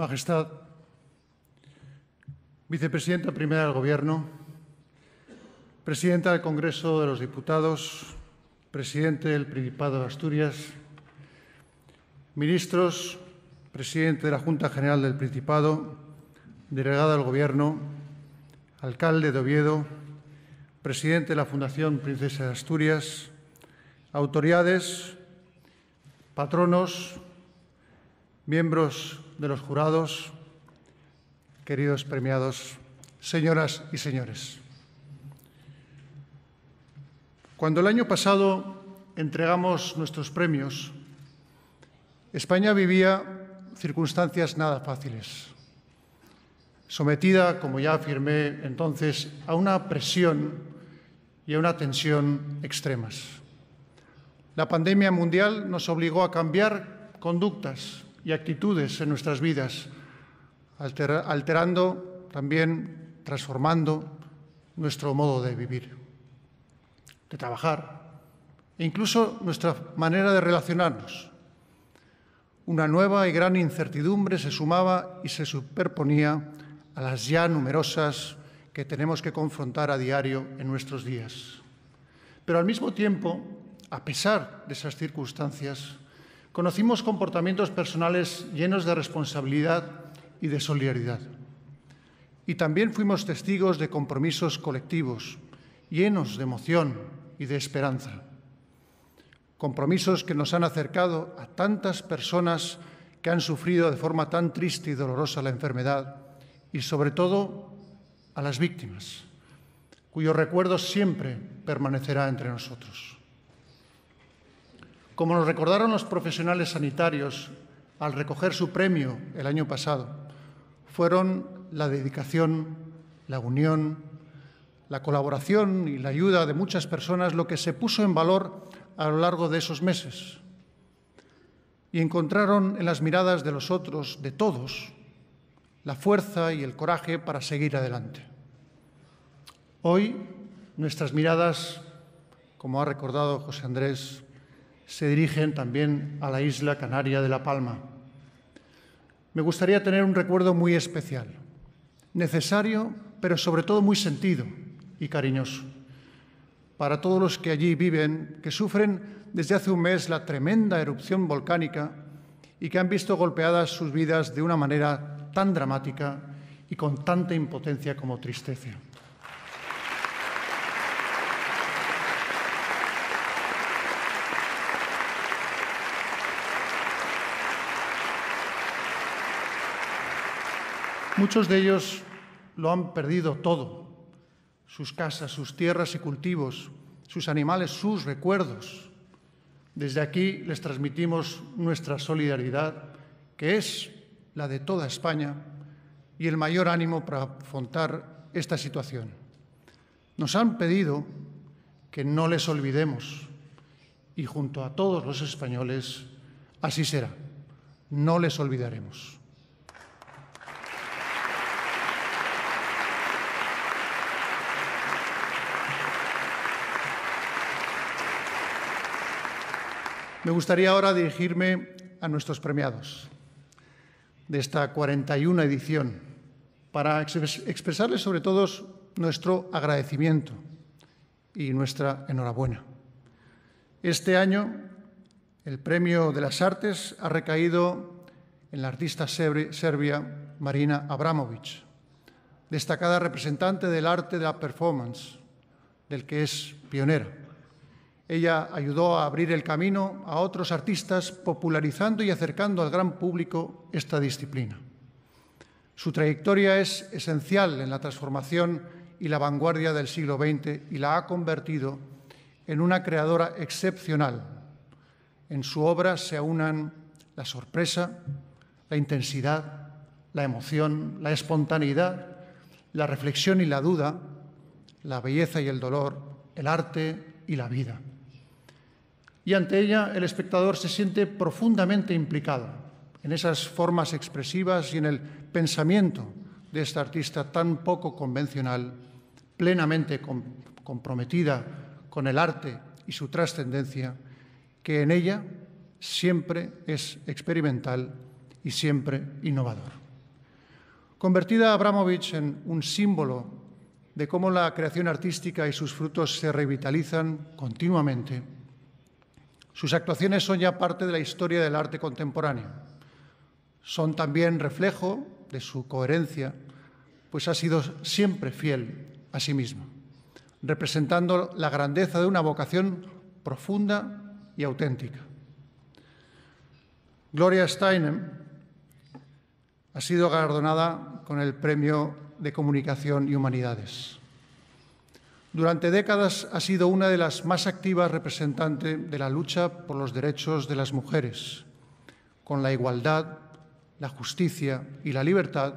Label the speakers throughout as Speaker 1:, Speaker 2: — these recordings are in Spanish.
Speaker 1: Majestad, Vicepresidenta Primera del Gobierno, Presidenta del Congreso de los Diputados, Presidente del Principado de Asturias, Ministros, Presidente de la Junta General del Principado, Delegada del Gobierno, Alcalde de Oviedo, Presidente de la Fundación Princesa de Asturias, autoridades, patronos, miembros de los jurados, queridos premiados, señoras y señores. Cuando el año pasado entregamos nuestros premios, España vivía circunstancias nada fáciles, sometida, como ya afirmé entonces, a una presión y a una tensión extremas. La pandemia mundial nos obligó a cambiar conductas, y actitudes en nuestras vidas, alterando también, transformando nuestro modo de vivir, de trabajar e incluso nuestra manera de relacionarnos. Una nueva y gran incertidumbre se sumaba y se superponía a las ya numerosas que tenemos que confrontar a diario en nuestros días. Pero al mismo tiempo, a pesar de esas circunstancias, Conocimos comportamientos personales llenos de responsabilidad y de solidaridad. Y también fuimos testigos de compromisos colectivos, llenos de emoción y de esperanza. Compromisos que nos han acercado a tantas personas que han sufrido de forma tan triste y dolorosa la enfermedad y sobre todo a las víctimas, cuyo recuerdo siempre permanecerá entre nosotros como nos recordaron los profesionales sanitarios al recoger su premio el año pasado, fueron la dedicación, la unión, la colaboración y la ayuda de muchas personas lo que se puso en valor a lo largo de esos meses. Y encontraron en las miradas de los otros, de todos, la fuerza y el coraje para seguir adelante. Hoy nuestras miradas, como ha recordado José Andrés, se dirigen también a la isla canaria de La Palma. Me gustaría tener un recuerdo muy especial, necesario, pero sobre todo muy sentido y cariñoso, para todos los que allí viven, que sufren desde hace un mes la tremenda erupción volcánica y que han visto golpeadas sus vidas de una manera tan dramática y con tanta impotencia como tristeza. Muchos de ellos lo han perdido todo, sus casas, sus tierras y cultivos, sus animales, sus recuerdos. Desde aquí les transmitimos nuestra solidaridad, que es la de toda España, y el mayor ánimo para afrontar esta situación. Nos han pedido que no les olvidemos y junto a todos los españoles así será. No les olvidaremos. Me gustaría ahora dirigirme a nuestros premiados de esta 41 edición para expresarles sobre todo nuestro agradecimiento y nuestra enhorabuena. Este año el Premio de las Artes ha recaído en la artista serbia Marina Abramovic, destacada representante del arte de la performance, del que es pionera. Ella ayudó a abrir el camino a otros artistas, popularizando y acercando al gran público esta disciplina. Su trayectoria es esencial en la transformación y la vanguardia del siglo XX y la ha convertido en una creadora excepcional. En su obra se aunan la sorpresa, la intensidad, la emoción, la espontaneidad, la reflexión y la duda, la belleza y el dolor, el arte y la vida y ante ella el espectador se siente profundamente implicado en esas formas expresivas y en el pensamiento de esta artista tan poco convencional, plenamente comprometida con el arte y su trascendencia, que en ella siempre es experimental y siempre innovador. Convertida Abramovich en un símbolo de cómo la creación artística y sus frutos se revitalizan continuamente, sus actuaciones son ya parte de la historia del arte contemporáneo. Son también reflejo de su coherencia, pues ha sido siempre fiel a sí mismo, representando la grandeza de una vocación profunda y auténtica. Gloria Steinem ha sido galardonada con el Premio de Comunicación y Humanidades. Durante décadas ha sido una de las más activas representantes de la lucha por los derechos de las mujeres, con la igualdad, la justicia y la libertad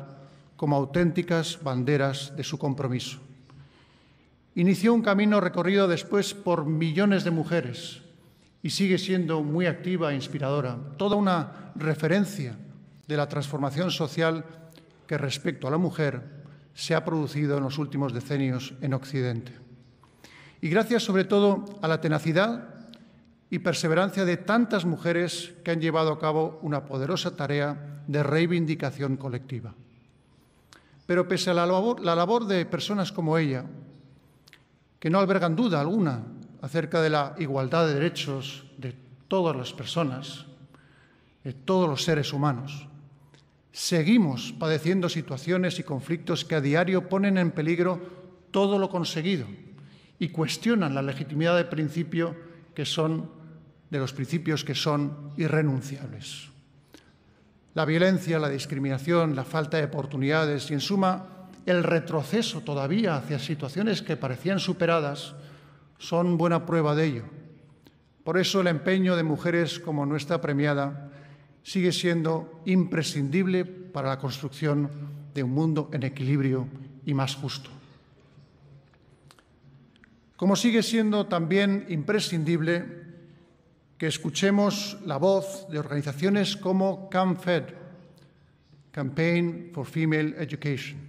Speaker 1: como auténticas banderas de su compromiso. Inició un camino recorrido después por millones de mujeres y sigue siendo muy activa e inspiradora, toda una referencia de la transformación social que respecto a la mujer se ha producido en los últimos decenios en Occidente y gracias sobre todo a la tenacidad y perseverancia de tantas mujeres que han llevado a cabo una poderosa tarea de reivindicación colectiva. Pero pese a la labor, de personas como ella, que no albergan duda alguna acerca de la igualdad de derechos de todas las personas, de todos los seres humanos, seguimos padeciendo situaciones y conflictos que a diario ponen en peligro todo lo conseguido y cuestionan la legitimidad de principio que son de los principios que son irrenunciables. La violencia, la discriminación, la falta de oportunidades y, en suma, el retroceso todavía hacia situaciones que parecían superadas son buena prueba de ello. Por eso el empeño de mujeres como nuestra premiada sigue siendo imprescindible para la construcción de un mundo en equilibrio y más justo como sigue siendo también imprescindible que escuchemos la voz de organizaciones como CAMFED, Campaign for Female Education,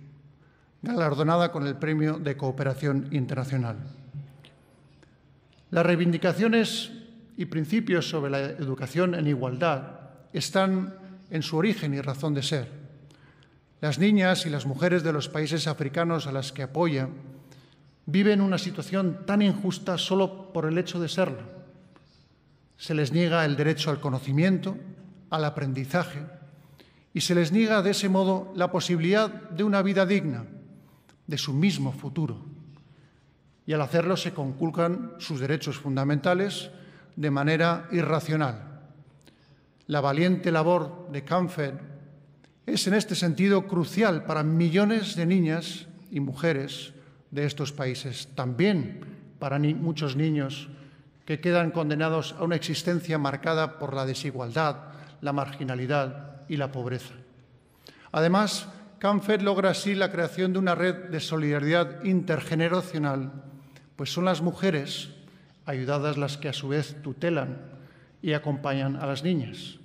Speaker 1: galardonada con el Premio de Cooperación Internacional. Las reivindicaciones y principios sobre la educación en igualdad están en su origen y razón de ser. Las niñas y las mujeres de los países africanos a las que apoya viven una situación tan injusta solo por el hecho de serlo. Se les niega el derecho al conocimiento, al aprendizaje, y se les niega de ese modo la posibilidad de una vida digna, de su mismo futuro. Y al hacerlo se conculcan sus derechos fundamentales de manera irracional. La valiente labor de Canfer es en este sentido crucial para millones de niñas y mujeres de estos países, también para muchos niños que quedan condenados a una existencia marcada por la desigualdad, la marginalidad y la pobreza. Además, CANFED logra así la creación de una red de solidaridad intergeneracional, pues son las mujeres ayudadas las que a su vez tutelan y acompañan a las niñas,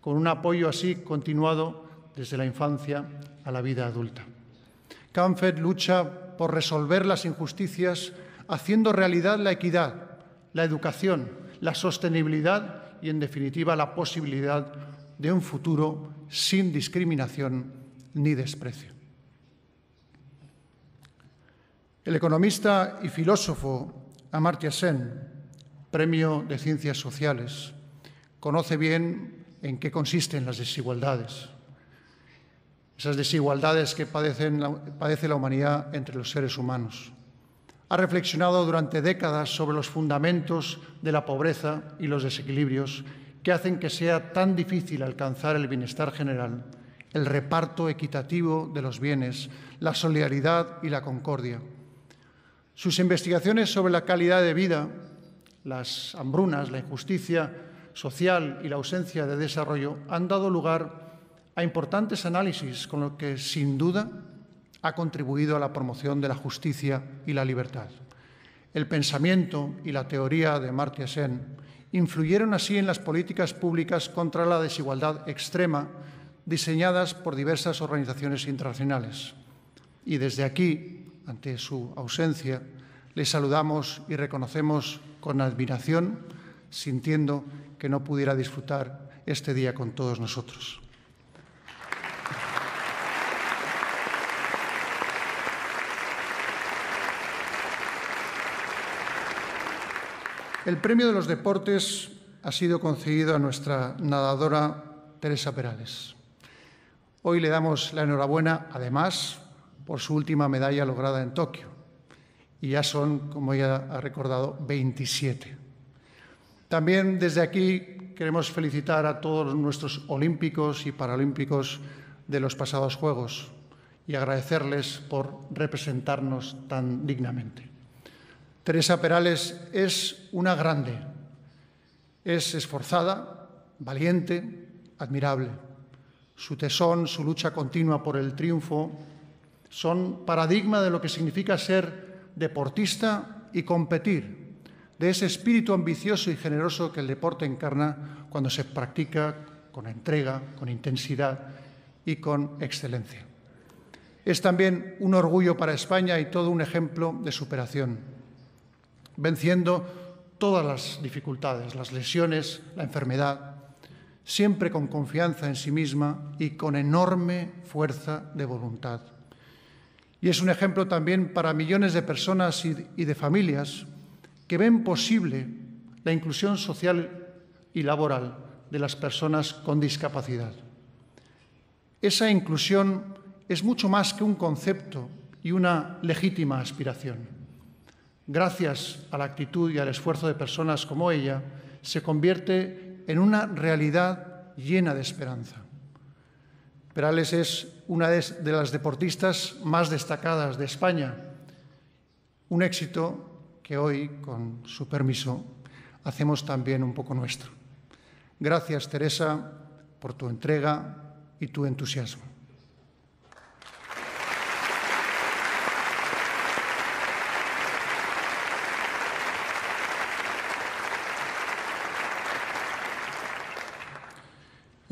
Speaker 1: con un apoyo así continuado desde la infancia a la vida adulta. CANFED lucha resolver las injusticias, haciendo realidad la equidad, la educación, la sostenibilidad y, en definitiva, la posibilidad de un futuro sin discriminación ni desprecio. El economista y filósofo Amartya Sen, Premio de Ciencias Sociales, conoce bien en qué consisten las desigualdades esas desigualdades que padecen padece la humanidad entre los seres humanos. Ha reflexionado durante décadas sobre los fundamentos de la pobreza y los desequilibrios que hacen que sea tan difícil alcanzar el bienestar general, el reparto equitativo de los bienes, la solidaridad y la concordia. Sus investigaciones sobre la calidad de vida, las hambrunas, la injusticia social y la ausencia de desarrollo han dado lugar a importantes análisis con lo que sin duda ha contribuido a la promoción de la justicia y la libertad. El pensamiento y la teoría de Marty Sen influyeron así en las políticas públicas contra la desigualdad extrema diseñadas por diversas organizaciones internacionales. Y desde aquí, ante su ausencia, le saludamos y reconocemos con admiración, sintiendo que no pudiera disfrutar este día con todos nosotros. El premio de los deportes ha sido concedido a nuestra nadadora Teresa Perales. Hoy le damos la enhorabuena, además, por su última medalla lograda en Tokio. Y ya son, como ella ha recordado, 27. También desde aquí queremos felicitar a todos nuestros olímpicos y paralímpicos de los pasados Juegos y agradecerles por representarnos tan dignamente. Teresa Perales es una grande, es esforzada, valiente, admirable. Su tesón, su lucha continua por el triunfo son paradigma de lo que significa ser deportista y competir, de ese espíritu ambicioso y generoso que el deporte encarna cuando se practica con entrega, con intensidad y con excelencia. Es también un orgullo para España y todo un ejemplo de superación venciendo todas las dificultades, las lesiones, la enfermedad, siempre con confianza en sí misma y con enorme fuerza de voluntad. Y es un ejemplo también para millones de personas y de familias que ven posible la inclusión social y laboral de las personas con discapacidad. Esa inclusión es mucho más que un concepto y una legítima aspiración gracias a la actitud y al esfuerzo de personas como ella, se convierte en una realidad llena de esperanza. Perales es una de las deportistas más destacadas de España, un éxito que hoy, con su permiso, hacemos también un poco nuestro. Gracias, Teresa, por tu entrega y tu entusiasmo.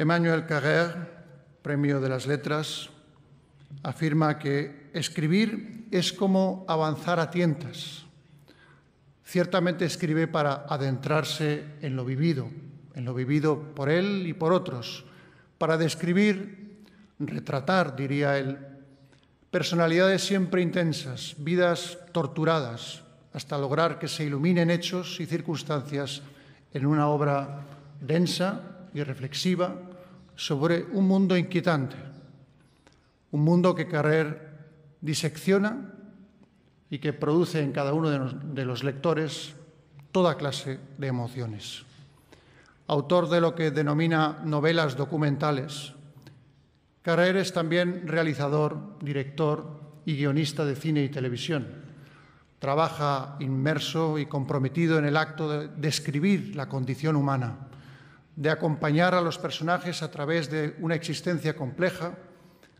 Speaker 1: Emmanuel Carrère, Premio de las Letras, afirma que escribir es como avanzar a tientas. Ciertamente escribe para adentrarse en lo vivido, en lo vivido por él y por otros, para describir, retratar, diría él, personalidades siempre intensas, vidas torturadas, hasta lograr que se iluminen hechos y circunstancias en una obra densa y reflexiva, sobre un mundo inquietante, un mundo que Carrer disecciona y que produce en cada uno de, los lectores toda clase de emociones. Autor de lo que denomina novelas documentales, Carrer es también realizador, director y guionista de cine y televisión. Trabaja inmerso y comprometido en el acto de describir la condición humana de acompañar a los personajes a través de una existencia compleja,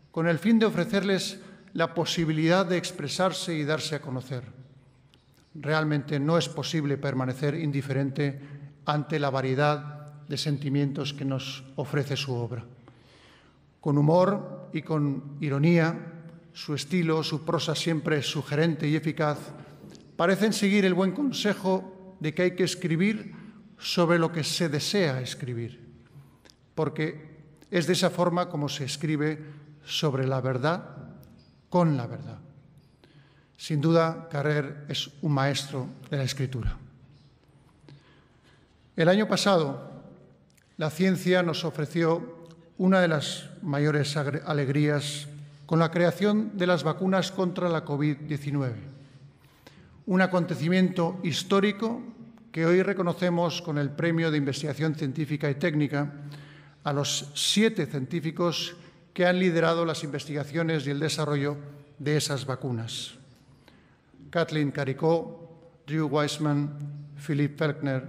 Speaker 1: con el fin de ofrecerles la posibilidad de expresarse y darse a conocer. Realmente no es posible permanecer indiferente ante la variedad de sentimientos que nos ofrece su obra. Con humor y con ironía, su estilo, su prosa siempre sugerente y eficaz, parecen seguir el buen consejo de que hay que escribir sobre lo que se desea escribir, porque es de esa forma como se escribe sobre la verdad con la verdad. Sin duda, Carrer es un maestro de la escritura. El año pasado, la ciencia nos ofreció una de las mayores alegrías con la creación de las vacunas contra la COVID-19, un acontecimiento histórico que hoy reconocemos con el Premio de Investigación Científica y Técnica a los siete científicos que han liderado las investigaciones y el desarrollo de esas vacunas. Kathleen Caricó, Drew Weissman, Philip Felkner,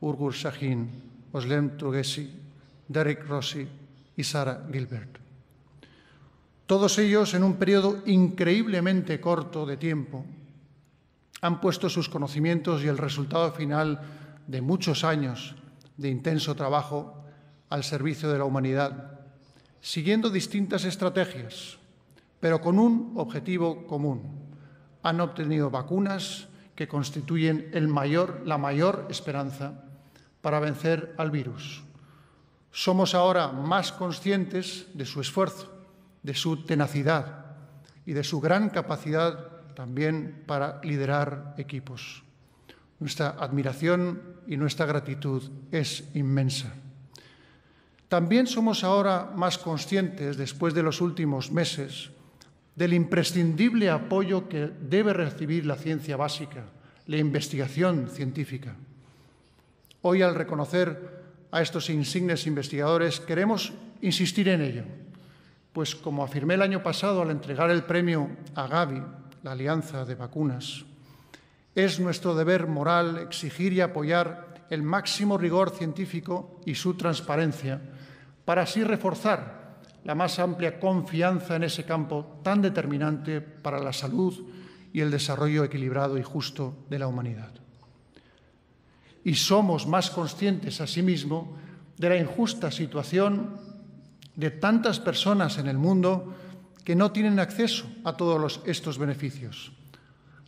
Speaker 1: Urgur Sahin, Oslem Trugesi, Derek Rossi y Sarah Gilbert. Todos ellos en un periodo increíblemente corto de tiempo, han puesto sus conocimientos y el resultado final de muchos años de intenso trabajo al servicio de la humanidad, siguiendo distintas estrategias, pero con un objetivo común. Han obtenido vacunas que constituyen el mayor, la mayor esperanza para vencer al virus. Somos ahora más conscientes de su esfuerzo, de su tenacidad y de su gran capacidad también para liderar equipos. Nuestra admiración y nuestra gratitud es inmensa. También somos ahora más conscientes, después de los últimos meses, del imprescindible apoyo que debe recibir la ciencia básica, la investigación científica. Hoy, al reconocer a estos insignes investigadores, queremos insistir en ello, pues como afirmé el año pasado al entregar el premio a Gaby la alianza de vacunas. Es nuestro deber moral exigir y apoyar el máximo rigor científico y su transparencia para así reforzar la más amplia confianza en ese campo tan determinante para la salud y el desarrollo equilibrado y justo de la humanidad. Y somos más conscientes, asimismo, de la injusta situación de tantas personas en el mundo que no tienen acceso a todos estos beneficios.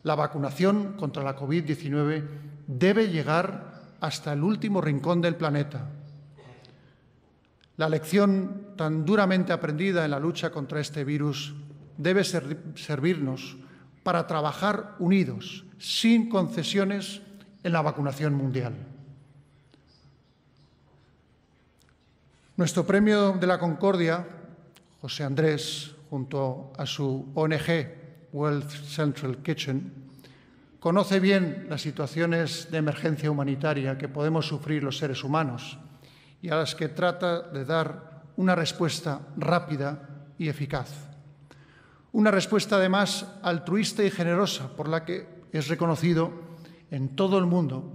Speaker 1: La vacunación contra la COVID-19 debe llegar hasta el último rincón del planeta. La lección tan duramente aprendida en la lucha contra este virus debe servirnos para trabajar unidos, sin concesiones, en la vacunación mundial. Nuestro premio de la Concordia, José Andrés, junto a su ONG World Central Kitchen, conoce bien las situaciones de emergencia humanitaria que podemos sufrir los seres humanos y a las que trata de dar una respuesta rápida y eficaz. Una respuesta además altruista y generosa por la que es reconocido en todo el mundo,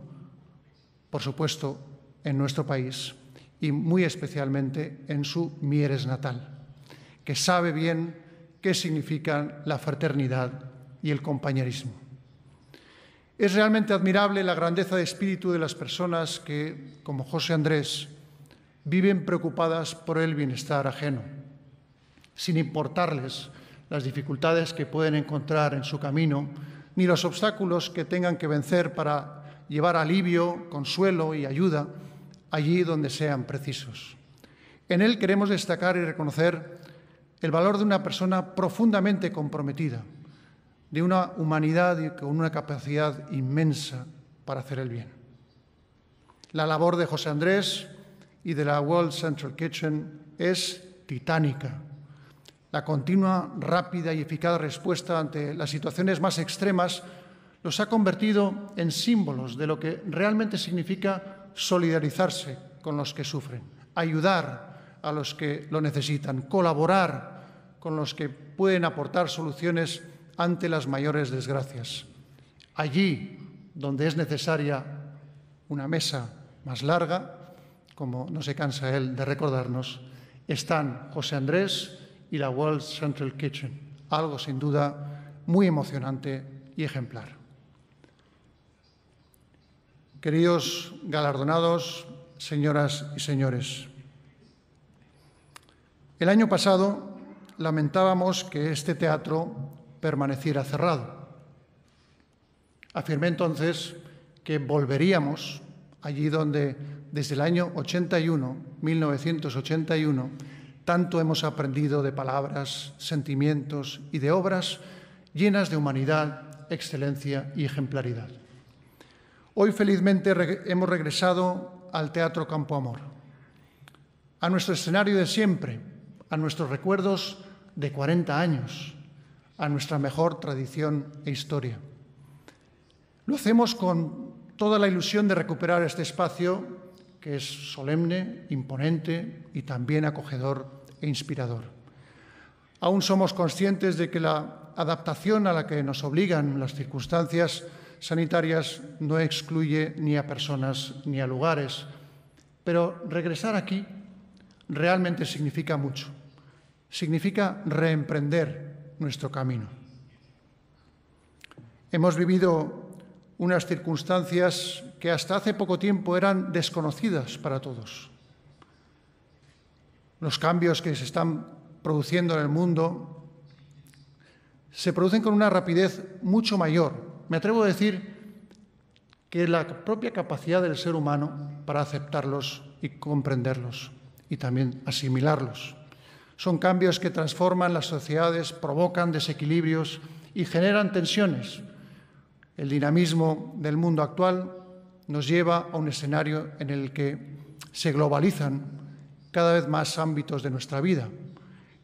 Speaker 1: por supuesto en nuestro país y muy especialmente en su Mieres natal que sabe bien qué significan la fraternidad y el compañerismo. Es realmente admirable la grandeza de espíritu de las personas que, como José Andrés, viven preocupadas por el bienestar ajeno, sin importarles las dificultades que pueden encontrar en su camino, ni los obstáculos que tengan que vencer para llevar alivio, consuelo y ayuda allí donde sean precisos. En él queremos destacar y reconocer el valor de una persona profundamente comprometida, de una humanidad con una capacidad inmensa para hacer el bien. La labor de José Andrés y de la World Central Kitchen es titánica. La continua, rápida y eficaz respuesta ante las situaciones más extremas los ha convertido en símbolos de lo que realmente significa solidarizarse con los que sufren, ayudar, a los que lo necesitan, colaborar con los que pueden aportar soluciones ante las mayores desgracias. Allí donde es necesaria una mesa más larga, como no se cansa él de recordarnos, están José Andrés y la World Central Kitchen, algo sin duda muy emocionante y ejemplar. Queridos galardonados, señoras y señores, el año pasado lamentábamos que este teatro permaneciera cerrado. Afirmé entonces que volveríamos allí donde desde el año 81, 1981, tanto hemos aprendido de palabras, sentimientos y de obras llenas de humanidad, excelencia y ejemplaridad. Hoy felizmente hemos regresado al Teatro Campo Amor, a nuestro escenario de siempre, a nuestros recuerdos de 40 años, a nuestra mejor tradición e historia. Lo hacemos con toda la ilusión de recuperar este espacio que es solemne, imponente y también acogedor e inspirador. Aún somos conscientes de que la adaptación a la que nos obligan las circunstancias sanitarias no excluye ni a personas ni a lugares, pero regresar aquí realmente significa mucho significa reemprender nuestro camino. Hemos vivido unas circunstancias que hasta hace poco tiempo eran desconocidas para todos. Los cambios que se están produciendo en el mundo se producen con una rapidez mucho mayor. Me atrevo a decir que la propia capacidad del ser humano para aceptarlos y comprenderlos y también asimilarlos. Son cambios que transforman las sociedades, provocan desequilibrios y generan tensiones. El dinamismo del mundo actual nos lleva a un escenario en el que se globalizan cada vez más ámbitos de nuestra vida,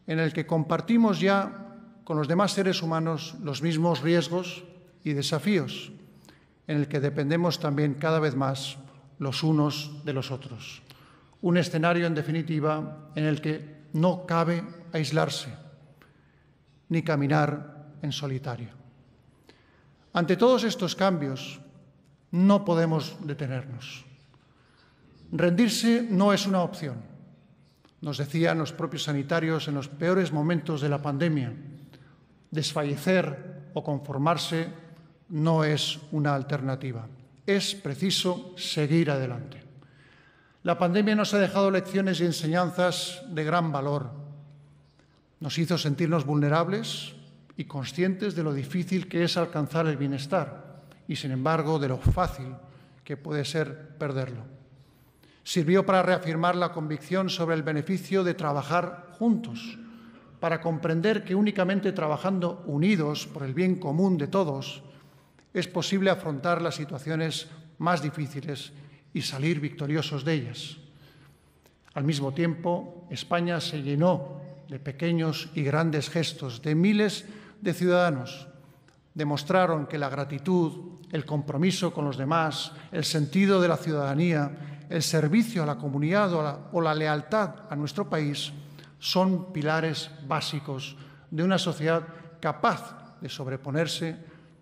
Speaker 1: en el que compartimos ya con los demás seres humanos los mismos riesgos y desafíos, en el que dependemos también cada vez más los unos de los otros. Un escenario, en definitiva, en el que no cabe aislarse ni caminar en solitario. Ante todos estos cambios, no podemos detenernos. Rendirse no es una opción. Nos decían los propios sanitarios en los peores momentos de la pandemia, desfallecer o conformarse no es una alternativa. Es preciso seguir adelante. La pandemia nos ha dejado lecciones y enseñanzas de gran valor. Nos hizo sentirnos vulnerables y conscientes de lo difícil que es alcanzar el bienestar y, sin embargo, de lo fácil que puede ser perderlo. Sirvió para reafirmar la convicción sobre el beneficio de trabajar juntos, para comprender que únicamente trabajando unidos por el bien común de todos es posible afrontar las situaciones más difíciles y salir victoriosos de ellas. Al mismo tiempo, España se llenó de pequeños y grandes gestos de miles de ciudadanos. Demostraron que la gratitud, el compromiso con los demás, el sentido de la ciudadanía, el servicio a la comunidad o la, lealtad a nuestro país son pilares básicos de una sociedad capaz de sobreponerse,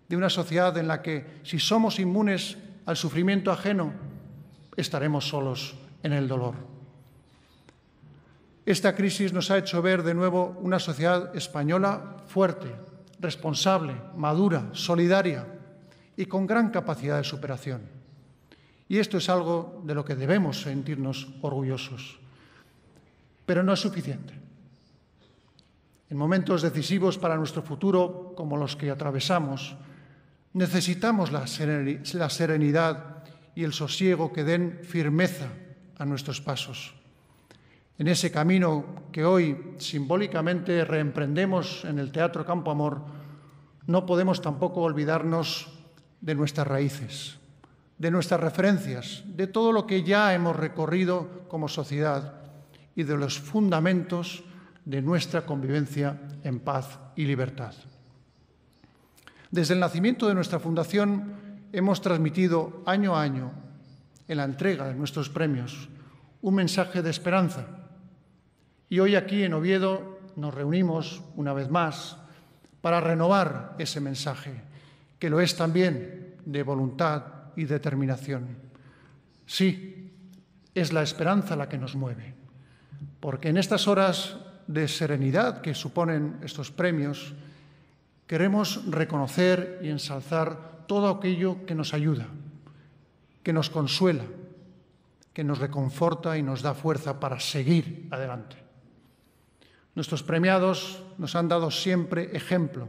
Speaker 1: de una sociedad en la que, si somos inmunes al sufrimiento ajeno, estaremos solos en el dolor. Esta crisis nos ha hecho ver de nuevo una sociedad española fuerte, responsable, madura, solidaria y con gran capacidad de superación. Y esto es algo de lo que debemos sentirnos orgullosos. Pero no es suficiente. En momentos decisivos para nuestro futuro, como los que atravesamos, necesitamos la serenidad y el sosiego que den firmeza a nuestros pasos. En ese camino que hoy simbólicamente reemprendemos en el Teatro Campo Amor, no podemos tampoco olvidarnos de nuestras raíces, de nuestras referencias, de todo lo que ya hemos recorrido como sociedad y de los fundamentos de nuestra convivencia en paz y libertad. Desde el nacimiento de nuestra fundación hemos transmitido año a año en la entrega de nuestros premios un mensaje de esperanza. Y hoy aquí en Oviedo nos reunimos una vez más para renovar ese mensaje, que lo es también de voluntad y determinación. Sí, es la esperanza la que nos mueve, porque en estas horas de serenidad que suponen estos premios, queremos reconocer y ensalzar todo aquello que nos ayuda, que nos consuela, que nos reconforta y nos da fuerza para seguir adelante. Nuestros premiados nos han dado siempre ejemplo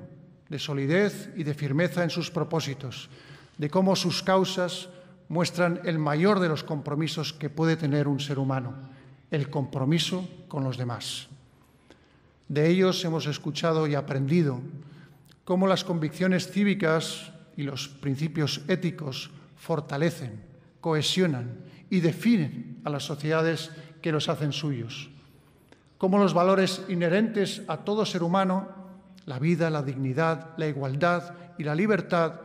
Speaker 1: de solidez y de firmeza en sus propósitos, de cómo sus causas muestran el mayor de los compromisos que puede tener un ser humano, el compromiso con los demás. De ellos hemos escuchado y aprendido cómo las convicciones cívicas y los principios éticos fortalecen, cohesionan y definen a las sociedades que los hacen suyos. Como los valores inherentes a todo ser humano, la vida, la dignidad, la igualdad y la libertad,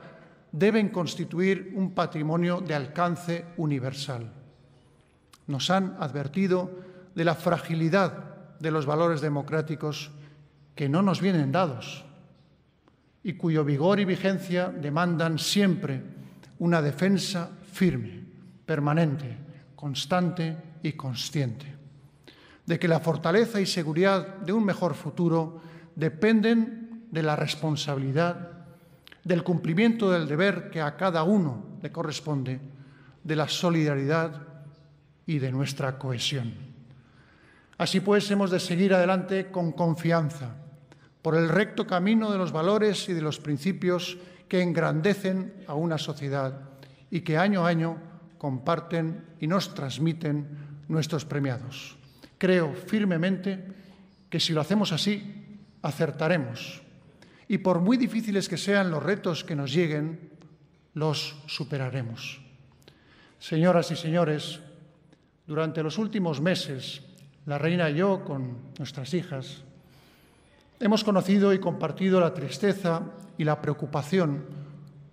Speaker 1: deben constituir un patrimonio de alcance universal. Nos han advertido de la fragilidad de los valores democráticos que no nos vienen dados y cuyo vigor y vigencia demandan siempre una defensa firme, permanente, constante y consciente, de que la fortaleza y seguridad de un mejor futuro dependen de la responsabilidad, del cumplimiento del deber que a cada uno le corresponde, de la solidaridad y de nuestra cohesión. Así pues, hemos de seguir adelante con confianza por el recto camino de los valores y de los principios que engrandecen a una sociedad y que año a año comparten y nos transmiten nuestros premiados. Creo firmemente que si lo hacemos así, acertaremos. Y por muy difíciles que sean los retos que nos lleguen, los superaremos. Señoras y señores, durante los últimos meses, la reina y yo, con nuestras hijas, Hemos conocido y compartido la tristeza y la preocupación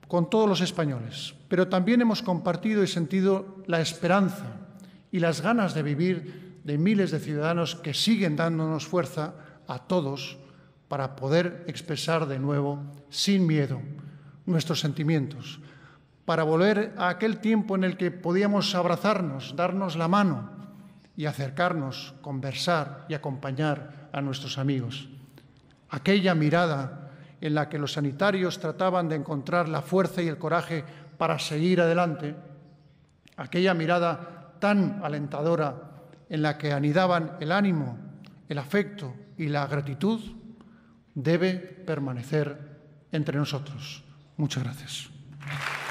Speaker 1: con todos los españoles, pero también hemos compartido y sentido la esperanza y las ganas de vivir de miles de ciudadanos que siguen dándonos fuerza a todos para poder expresar de nuevo, sin miedo, nuestros sentimientos, para volver a aquel tiempo en el que podíamos abrazarnos, darnos la mano y acercarnos, conversar y acompañar a nuestros amigos aquella mirada en la que los sanitarios trataban de encontrar la fuerza y el coraje para seguir adelante, aquella mirada tan alentadora en la que anidaban el ánimo, el afecto y la gratitud, debe permanecer entre nosotros. Muchas gracias.